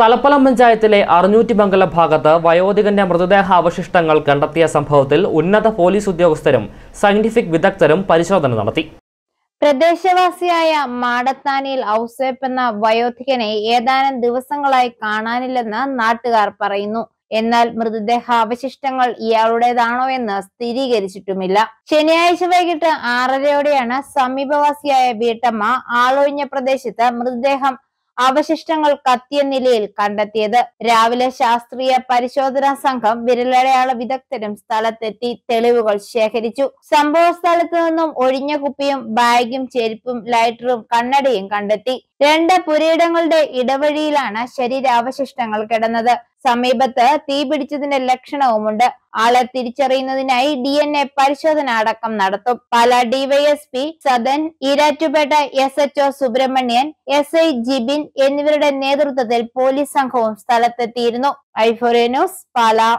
തലപ്പലം പഞ്ചായത്തിലെ അറുന്നൂറ്റി മംഗല ഭാഗത്ത് വയോധികന്റെ മൃതദേഹ അവശിഷ്ടങ്ങൾ കണ്ടെത്തിയ സംഭവത്തിൽ ഉന്നത പോലീസ് ഉദ്യോഗസ്ഥരും സയന്റിഫിക് വിദഗ്ധരും പരിശോധന നടത്തി പ്രദേശവാസിയായ മാടത്താനിയിൽ ഔസേപ്പ് എന്ന വയോധികനെ ഏതാനും ദിവസങ്ങളായി കാണാനില്ലെന്ന് നാട്ടുകാർ പറയുന്നു എന്നാൽ മൃതദേഹ അവശിഷ്ടങ്ങൾ ഇയാളുടേതാണോ എന്ന് സ്ഥിരീകരിച്ചിട്ടുമില്ല ശനിയാഴ്ച വൈകിട്ട് ആറരയോടെയാണ് സമീപവാസിയായ വീട്ടമ്മ ആളൊഴിഞ്ഞ പ്രദേശത്ത് മൃതദേഹം അവശിഷ്ടങ്ങൾ കത്തിയ നിലയിൽ കണ്ടെത്തിയത് രാവിലെ ശാസ്ത്രീയ പരിശോധനാ സംഘം വിരലടയാള വിദഗ്ധരും സ്ഥലത്തെത്തി തെളിവുകൾ ശേഖരിച്ചു സംഭവ സ്ഥലത്ത് നിന്നും ഒഴിഞ്ഞ കുപ്പിയും ബാഗും ചെരുപ്പും ലൈറ്ററും കണ്ണടയും കണ്ടെത്തി രണ്ട് പുരയിടങ്ങളുടെ ഇടവഴിയിലാണ് ശരീരാവശിഷ്ടങ്ങൾ കിടന്നത് സമീപത്ത് തീപിടിച്ചതിന്റെ ലക്ഷണവുമുണ്ട് ആളെ തിരിച്ചറിയുന്നതിനായി ഡി എൻ എ പരിശോധന അടക്കം നടത്തും S DYSP Sadan Erattupetta S H O Subramanian S I Jibin എന്നിവരുടെ നേതൃത്വത്തിൽ പോലീസ് സംഘവും സ്ഥലത്തെത്തിയിരുന്നു ഐഫോറിയ ന്യൂസ് പാല